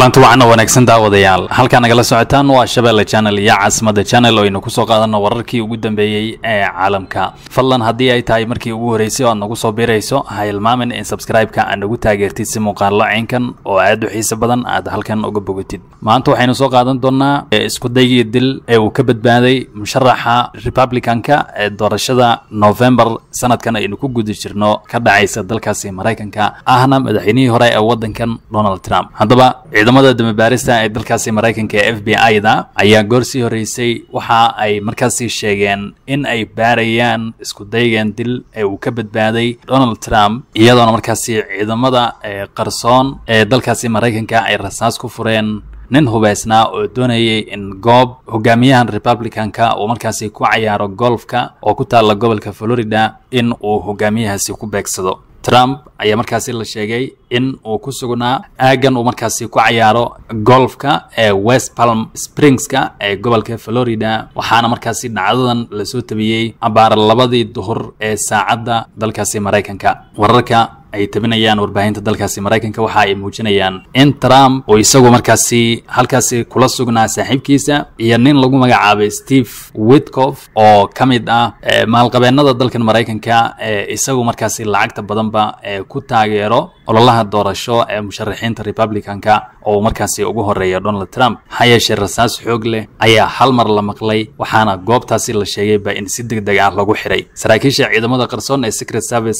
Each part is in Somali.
kulanti wacan oo wanaagsan daawadayaal halkaa nagala socotaan waa shabeelle channel iyo caasimadda channel oo aynu kusoo qaadano wararkii ugu dambeeyey ee caalamka fadlan haddii ay tahay markii ugu horreysay oo aad nagu soo birayso ha ilmaamin in sabscribe-ka aad nagu taageertid si muuqaallo ceenkan oo aad u xiise badan aad halkan uga bogatid maanta waxaynu soo qaadan doonaa isku daygii dil ee uu ka badbaaday musharaxa republicanka ee doorashada november sanadkan aynu ku guda jirno ka dhacaysa dalkaasi maraykanka ahna madaxweynihii hore ee waddankan donald trump haddaba ciidamada dambabaarista ee dalkaasi maraykanka ee f b i-da ayaa goor sii horreysay waxa ay markaasi sheegeen in ay baarayaan isku daygan dil ee uu ka badbaaday donald trump iyadoona markaasi ciidamada qarsoon ee dalkaasi maraykanka ay rasaas ku fureen nin hubaysnaa oo doonayay in goob hogaamiyahan republicanka uu markaasi ku cayaaro golfka oo ku taalla gobolka florida in uu hogaamiyahaasi ku beegsado trump ayaa markaasi la sheegay in uu ku sugnaa aagan uu markaasi ku cayaaro golfka ee west palm springska ee gobolka florida waxaana markaasi dhacdadan lasoo tabiyey abaar labadii duhur ee saacadda dalkaasi maraykanka wararka ay tabinayaan warbaahinta dalkaasi maraykanka waxa ay muujinayaan in trump uu isagu markaasi halkaasi kula sugnaa saaxiibkiisa iyo nin lagu magacaabay steve witcof oo ka mid ah eh, maalqabeennada dalkan maraykanka ee eh, isagu markaasi lacagta badanba ee eh, ku taageero ololaha doorasho ee musharaxiinta republicanka oo markaasi ugu horeeya donald trump maxaa yeeshee rasaas xoog leh ayaa hal mar la maqlay waxaana goobtaasi la sheegayba in si deg deg ah lagu xiray saraakiisha ciidamada qarsoon ee secret service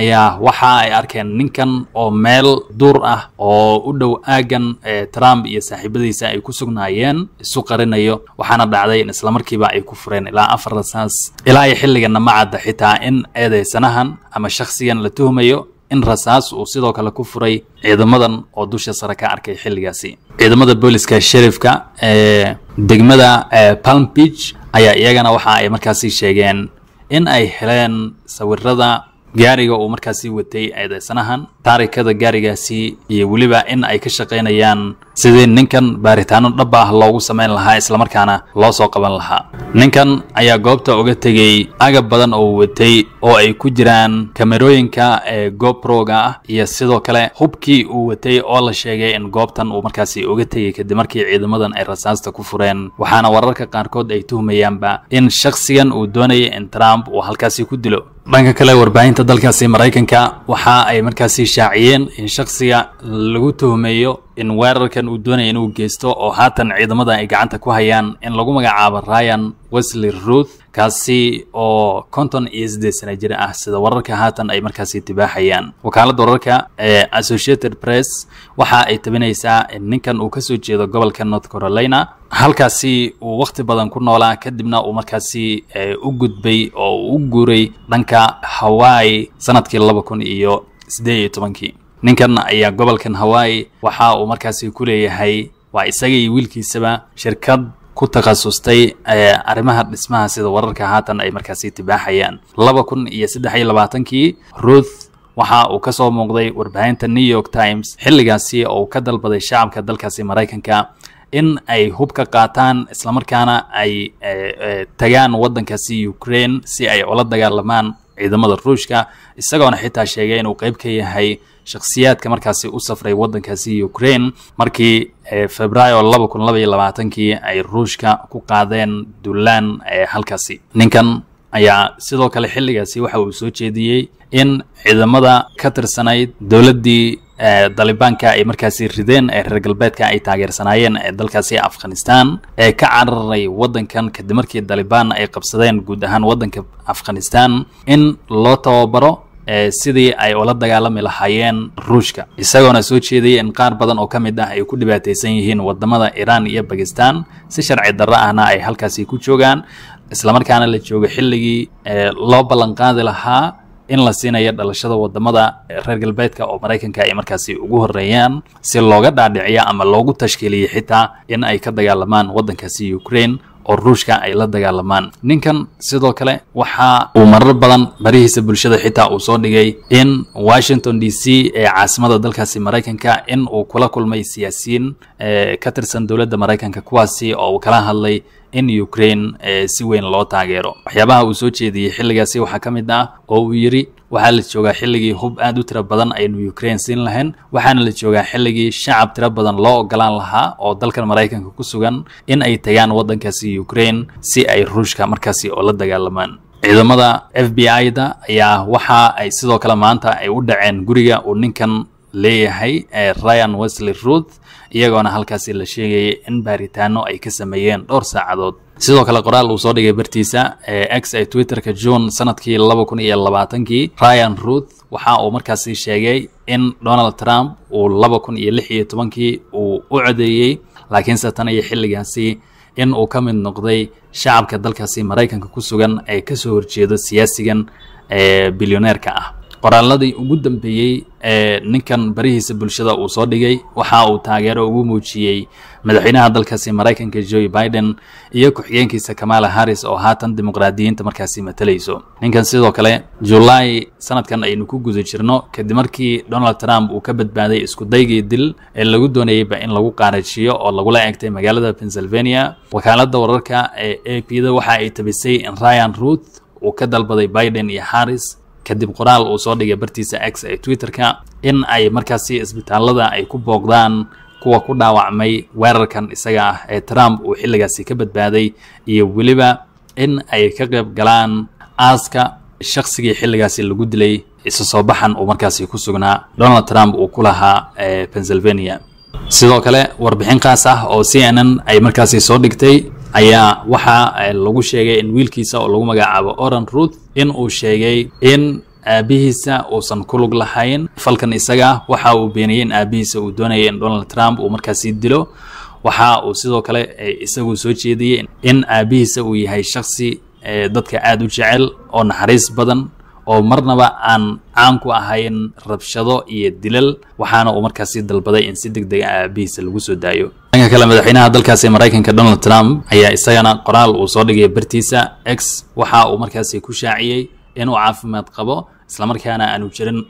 ayaa waxa ay arkeen ninkan oo meel duur ah oo u dhow aagan ee trump iyo saaxiibadiisa ay ku sugnaayeen isu qarinayo waxaana dhacday in islamarkiiba ay ku fureen ilaa afar rasaas ilaa iyo xilliganna ma cadda xitaa in eedeysanahan ama shakhsigan la tuhmayo in rasaas uu sidoo kale ku furay ciidamadan oo dusha sare ka arkay xilligaasi ciidamada booliska sheriifka ee degmada palm beach ayaa iyagana waxa ay markaasi sheegeen in ay heleen sawirada gaariga uu markaasi watay eedeysanahan taarikada gaarigaasi iyo weliba in ay ka shaqaynayaan sidii ninkan baaritaano dhab ah loogu samayn lahaa islamarkaana loo soo qaban lahaa ninkan ayaa goobta uga tegay agab badan oo watay oo ay ku jiraan kamerooyinka ee goobroga ah iyo sidoo kale hubkii uu watay oo la sheegay in goobtan uu markaasi uga tegay kadib markii ciidamadan ay rasaasta ku fureen waxaana wararka qaarkood ay tuhmayaanba in shakhsigan uu doonaya in trump uu halkaasi ku dilo dhanka kale warbaahinta dalkaasi maraykanka waxa ay markaasi shaaciyeen in shakhsiga lagu tuhmeeyo in weerarkan uu doonaya inuu geysto oo haatan ciidamada ay gacanta ku hayaan in lagu magacaabo ryan wesley ruth kaasi oo konton iyo siddeed sano jir ah sida wararka haatan ay markaasi tibaaxayaan wakaaladda wararka ee associated press waxa ay tabinaysaa in ninkan uu kasoo jeedo gobolka north carolina halkaasi uu wakhti badan ku noolaa kadibna uu markaasi eh, u gudbay oo uu u guuray dhanka hawaii sanadkii laba kun iyo siddeed iyo tobankii ninkan ayaa gobolkan hawaii waxa uu markaasi ku leeyahay waa isaga wiilkiisaba shirkad ku takhasustay arrimaha dhismaha sida wararka haatan ay markaasi tibaaxayaan laba kun iyo saddex iyo labaatankii ruth waxa uu ka soo muuqday warbaahinta new york times xilligaasi oo ka dalbaday shacabka dalkaasi maraykanka in ay hub ka qaataan islamarkaana ay e, e, tagaan waddankaasi ukraine si ay ula dagaalamaan ciidamada ruushka isagoona xitaa sheegay inuu qeyb ka yahay shakhsiyaadka markaasi u safray waddankaasi ukraine markii e, februaayo laba kun laba iyo labaatankii ay ruushka ku qaadeen ee halkaasi ninkan ayaa sidoo kale xilligaasi waxa uu soo jeediyey in ciidamada ka tirsanayd dowladdii dalibaanka e, ay markaasi rideen ee reer galbeedka ay taageersanaayeen ee dalkaasi afghanistan ee ka cararay waddankan kadib markii dalibaan ay qabsadeen guud ahaan waddanka afghanistan in loo tababaro sidii ay ula dagaalami lahaayeen ruushka isagoona soo jeedaya in qaar badan oo ka mid ah ay ku dhibaataysan yihiin wadamada iran iyo bakistan si sharci darro ahna ay halkaasi ku joogaan islamarkaana la joogo xilligii loo ballanqaadi lahaa in la siinayo dhalashada wadamada reer galbeedka oo maraykanka ay markaasi ugu horeeyaan si looga dhaadhiciyo ama loogu tashkiiliyo xitaa in ay ka dagaalamaan waddankaasi ukraine oo ruushka ay la dagaalamaan ninkan sidoo kale waxa uu marar badan barihiisa bulshada xitaa uu soo dhigay in washington d c ee caasimada dalkaasi maraykanka in uu kula kulmay siyaasiyiin eh, ka tirsan dowladda maraykanka kuwaasi oo uu kala hadlay in ukraine eh, si weyn loo taageero waxyaabaha uu soo jeediyey xilligaasi waxaa ka mid ah oo uu yidhi waxaa la joogaa xilligii hub aada u tiro badan aynu ukrain siin lahayn waxaana la joogaa xilligii shacab tiro badan loo ogolaan lahaa oo dalkan maraykanka ku sugan in ay tagaan waddankaasi ukraine si ay ruushka markaasi oola dagaalamaan ciidamada f b i da ayaa waxa ay sidoo kale maanta ay u dhaceen guriga uu ninkan leeyahay ee ryan wesley ruth iyagoona halkaasi la sheegayay in baaritaano ay ka sameeyeen dhowr saacadood sidoo kale qoraal uu soo dhigay bartiisa ee x ee twitterka june sanadkii laba kun iyo labaatankii ryan ruth waxa uu markaasi sheegay in donald trump uu laba kun iyo lix iyo tobankii uu u codeeyey laakiinse tan iyo xilligaasi in uu ka mid noqday shacabka dalkaasi maraykanka ku sugan ee kasoo horjeedo siyaasigan ee bilyoneerka ah qoraaladii ugu dambeeyey ee ninkan barihiisa bulshada uu soo dhigay waxa uu taageero ugu muujiyey madaxweynaha dalkaasi maraykanka joe biden iyo ku-xigeenkiisa kamala harris oo haatan dimuqraadiyiinta markaasi matalayso ninkan sidoo kale julaay sanadkan aynu ku guda jirno kadib markii donald trump uu ka badbaaday iskudaygii dil ee lagu doonayeyba in lagu qaarajiyo oo lagula eegtay magaalada pennsylvania wakaalada wararka ee a p da waxa ay tabisay in ryan ruth uu ka dalbaday biden iyo harris kadib qoraal uu soo dhigay bartiisa x ee twitterka in ay markaasi isbitaalada ay ku booqdaan kuwa ku dhaawacmay weerarkan isaga ah ee trump uu xilligaasi ka badbaaday iyo weliba in ay ka qayb galaan aaska shaqsigii xilligaasi lagu dilay isa soo baxan uu markaasi ku sugnaa donald trump uu ku lahaa pennsylvania sidoo kale warbixin kaas ah oo c n n ay markaasi soo dhigtay ayaa waxaa eh, lagu sheegay in wiilkiisa oo lagu magacaabo oran ruth in uu sheegay in aabihiisa uusan ku lug lahayn falkan isaga waxa uu beeniyey in aabihiisa uu doonayay in donald trump uu markaasi dilo waxa uu sidoo kale eh, isagu soo jeediyey in aabihiisa uu yahay shaqsi eh, dadka aada u jecel oo naxariis badan oo marnaba aan caan ku ahayn rabshado iyo dilal waxaana uu markaasi dalbaday in si deg deg a ah aabihiisa lagu soo daayo dhanka kale madaxweynaha dalkaasi maraykanka donald trump ayaa isagana qoraal uu soo dhigay bartiisa x waxa uu markaasi ku shaaciyey inuu caafimaad qabo islamarkaana aanu jirin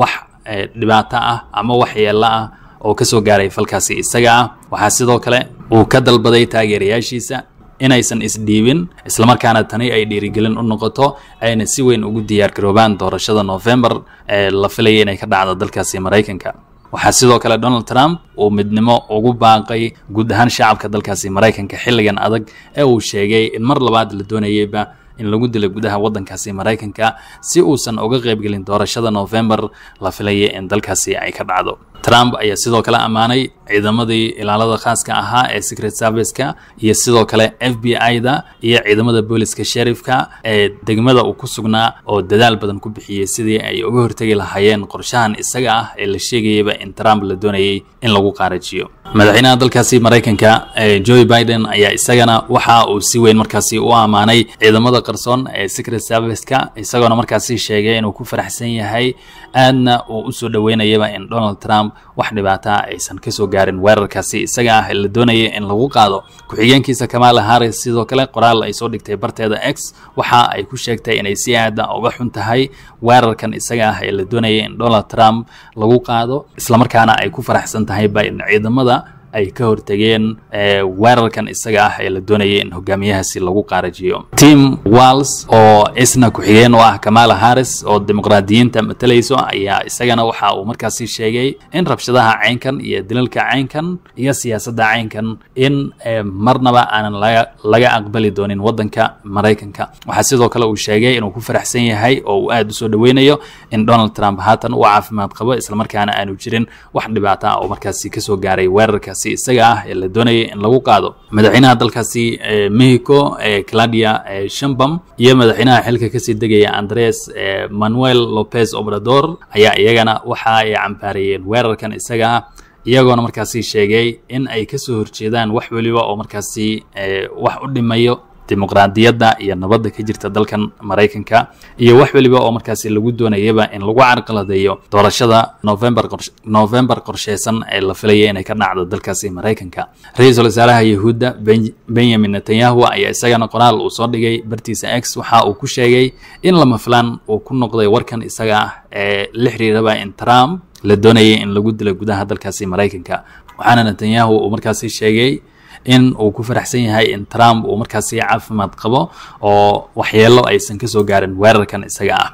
wax eh, dhibaato ah ama wax yeello ah oo kasoo gaaray falkaasi isaga ah waxaa sidoo kale uu ka dalbaday taageerayaashiisa inaysan isdhiibin islamarkaana tani ay dhiirigelin u noqoto ayna si weyn ugu diyaargaroobaan doorashada novembar ee la filaya inay ka dhacdo dalkaasi maraykanka waxaa sidoo kale donald trump uu midnimo ugu baaqay guud ahaan shacabka dalkaasi maraykanka xilligan adag ee uu sheegay in mar labaad la doonayayba in lagu dilo gudaha waddankaasi maraykanka si uusan uga qaybgelin doorashada novembar la filaya in dalkaasi ay ka dhacdo trump ayaa sidoo kale ammaanay ciidamadii ilaalada khaaska ahaa ee secret serviceka iyo sidoo kale f b i-da iyo ciidamada booliska sherifka ee degmada uu ku sugnaa oo dadaal badan ku bixiyey sidii ay uga hortegi lahaayeen qorshahan isaga ah ee la sheegayaba in trump la doonayay in lagu qaarajiyo madaxweynaha dalkaasi maraykanka eh, joe biden ayaa isagana waxa uu si weyn markaasi u ammaanay ciidamada qarsoon ee secret serviceka isagoona markaasi sheegay inuu ku faraxsan yahay aadna uu usoo dhaweynayaba in donald trump wax dhibaata ah aysan kasoo gaarin weerarkaasi isaga ah la doonaya in lagu qaado ku-xigeenkiisa kamaala haris sidoo kale qoraal ay soo dhigtay barteeda x waxa ay ku sheegtay inay si aada ah uga xun tahay weerarkan isaga ah ee la doonaya in donald trump lagu qaado islamarkaana ay ku faraxsan tahay ba in ciidamada ay ka hortageen eh, weerarkan isaga ah ee la doonaya in hogaamiyahaasi lagu qaarajiyo tim wals oo isna ku-xigeen oo ah kamala harris oo dimuqraadiyiinta matalayso ayaa isagana waxa uu markaasi sheegay in rabshadaha caynkan iyo dilalka caynkan iyo siyaasadda caynkan in eh, marnaba aanan laga laga aqbali doonin wadanka maraykanka waxaa sidoo kale uu sheegay inuu ku faraxsan yahay oo uu aada usoo dhaweynayo in donald trump haatan uu caafimaad qabo islamarkaana aanu jirin wax dhibaata ah oo markaasi kasoo gaaray weerarkaas xilkaasi isaga ah ee la doonaya in lagu qaado madaxweynaha dalkaasi mexico claudia shambam iyo madaxweynaha xilka kasii degaya andres manuel lopez obrador ayaa iyagana waxa ay cambaareeyeen weerarkan isaga ah iyagoona markaasi sheegay in ay kasoo horjeedaan wax weliba oo markaasi wax u dhimayo dimuqraadiyadda iyo nabadda ka jirta dalkan maraykanka iyo wax weliba oo markaasi lagu doonayaba in lagu carqaladeeyo doorashada november november qorsheysan ee la filaya inay ka dhacdo dalkaasi maraykanka ra-iisul wasaaraha yahuudda benyamin netanyahu ayaa isagana qoraal uu soo dhigay bartiisa x waxa uu ku sheegay in lama filaan uu ku noqday warkan isaga ah ee la xiriiraba in trump la doonayay in lagu dilo gudaha dalkaasi maraykanka waxaana netanyahu uu markaasi sheegay in uu ku faraxsan yahay in trump uu markaasi caafimaad qabo oo waxyeelo aysan kasoo gaarin weerarkan isaga ah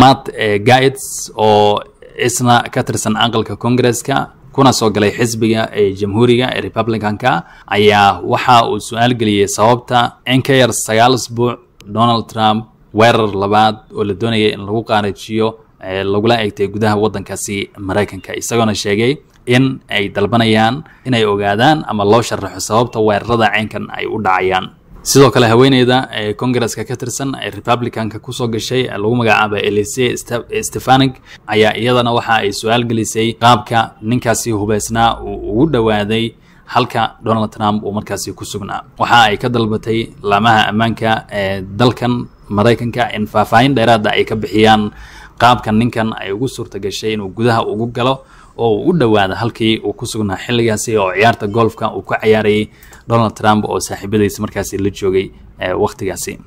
matt eh, gaits oo isna ka tirsan aqalka congresska kuna soo galay xisbiga ee jamhuuriga ee republicanka ayaa waxa uu su-aal geliyey sababta in ka yar sagaal asbuuc donald trump weerar labaad oo la doonayay in lagu qaarijiyo eh, lagula eegtay gudaha waddankaasi maraykanka isagoona sheegay in ay dalbanayaan inay ogaadaan ama loo sharaxo sababta weerarada ceenkan ay u dhacayaan sidoo kale haweeneyda ee congaresska ka tirsan ee republicanka kusoo gashay lagu magacaaba elise stefanik ayaa iyadana waxa ay su-aal gelisay qaabka ninkaasi hubeysnaa uu ugu dhowaaday halka donald trump uu markaasi ku sugnaa waxa ay ka dalbatay laamaha ammaanka ee dalkan maraykanka in faahfaahin dheeraada ah ay ka bixiyaan qaabka ninkan ay ugu suurta gashay inuu gudaha ugu galo oo uu u dhowaada halkii uu ku sugnaa xilligaasi oo ciyaarta golfka uu ku cayaarayay donald trump oo saaxiibadiisa markaasi la joogay eh, wakhtigaasi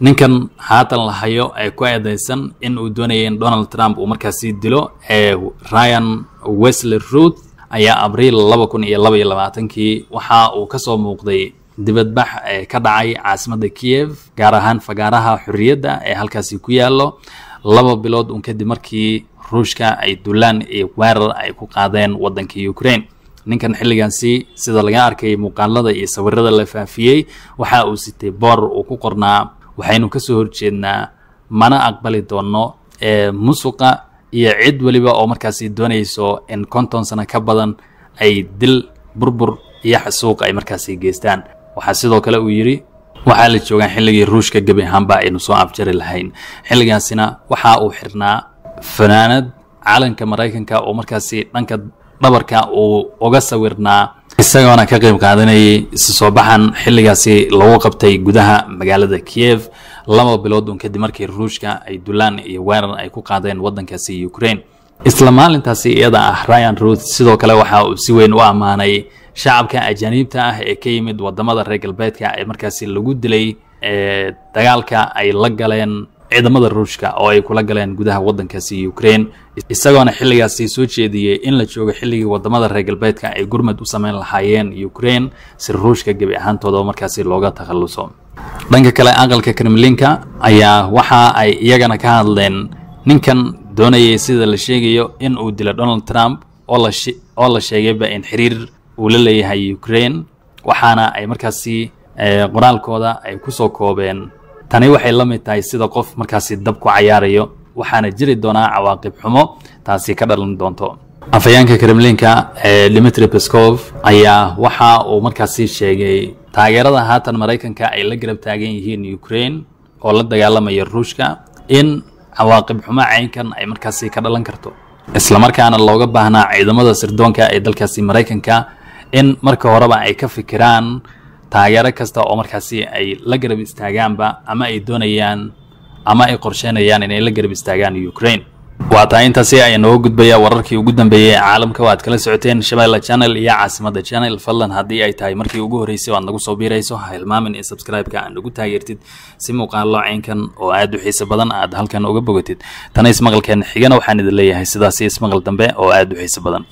ninkan haatan la hayo ee ku eedaysan in uu doonayay in donald trump uu markaasi dilo eh, ryan wesley ruth ayaa abriil laba kun iyo laba labaatankii waxa uu ka soo muuqday dibadbax ee eh, ka dhacay caasimada kiyev gaar ahaan fagaaraha xorriyadda ee halkaasi ku yaallo laba bilood un kadib markii ruushka ay dulaan iyo weerar ay ku qaadeen waddanka ukrain ninkan xilligaasi sida laga arkay muuqaalada iyo sawirada la faafiyey waxa uu sitay boor uu ku qornaa waxaynu kasoo horjeednaa mana aqbali doonno ee musuqa iyo cid weliba oo markaasi doonayso in konton sano ka badan ay dil burbur iyo xasuuq ay markaasi geystaan waxaa sidoo kale uu yidhi waxaa la joogaan xilligii ruushka gebi ahaanba aynu soo afjari lahayn xilligaasina waxa uu xirnaa fanaanad calanka maraykanka oo markaasi dhanka dhabarka uu uga sawirnaa isagoona ka qayb qaadanayay isu soo baxan xilligaasi lagu qabtay gudaha magaalada kiyev laba bilood un kadib markii ruushka ay dulaan iyo weerar ay ku qaadeen waddankaasi ukrain isla maalintaasi iyada ah ryan ruth sidoo kale waxa uu si weyn u ammaanay shacabka ajaaniibta ah ee ka yimid wadamada reer galbeedka ee markaasi lagu dilay ee dagaalka ay la galeen ciidamada ruushka oo ay kula galeen gudaha waddankaasi ukraine isagoona xilligaasi soo jeediyey in la joogo xilligii waddamada reer galbeedka ay gurmad u sameyn lahaayeen ukraine si ruushka gebi ahaantooda markaasi looga takhalluso dhanka kale aqalka kremlinka ayaa waxa ay iyagana ka hadleen ninkan doonayay sida la sheegayo in uu dilo donald trump oo la sheegayba in xiriir uu la leeyahay ukraine waxaana ay markaasi eh, qoraalkooda ay kusoo koobeen tani waxay la mid tahay sida qof markaasi dab ku cayaarayo waxaana jiri doonaa cawaaqib xumo taasi ka dhalan doonto afhayeenka kremlinka ee eh, dimitri beskov ayaa waxa uu markaasi sheegay taageerada haatan maraykanka ay la garab taagan yihiin ukraine oo la dagaalamaya ruushka in cawaaqib xumo caynkan ay markaasi ka dhalan karto islamarkaana looga baahnaa ciidamada sirdoonka ee dalkaasi maraykanka in marka horeba ay ka fikiraan taageero kasta oo markaasi ay la garab istaagaanba ama ay doonayaan ama ay qorsheynayaan inay la garab istaagaan ukraine waa tahay intaasi ayaa nooga gudbaya wararkii ugu dambeeyey ee caalamka waad kala socoteen shabeelle channel iyo caasimada channel fadlan haddii ay tahay markii ugu horreysay o aad nagu soo biirayso ha hilmaamin in subscribe-ka aad nagu taageertid si muuqaallo ceynkan oo aada u xiise badan aad halkan uga bogatid tana ismaqalkeen xigana waxaan idin leeyahay sidaasi ismaqal dambe oo aada u xiise badan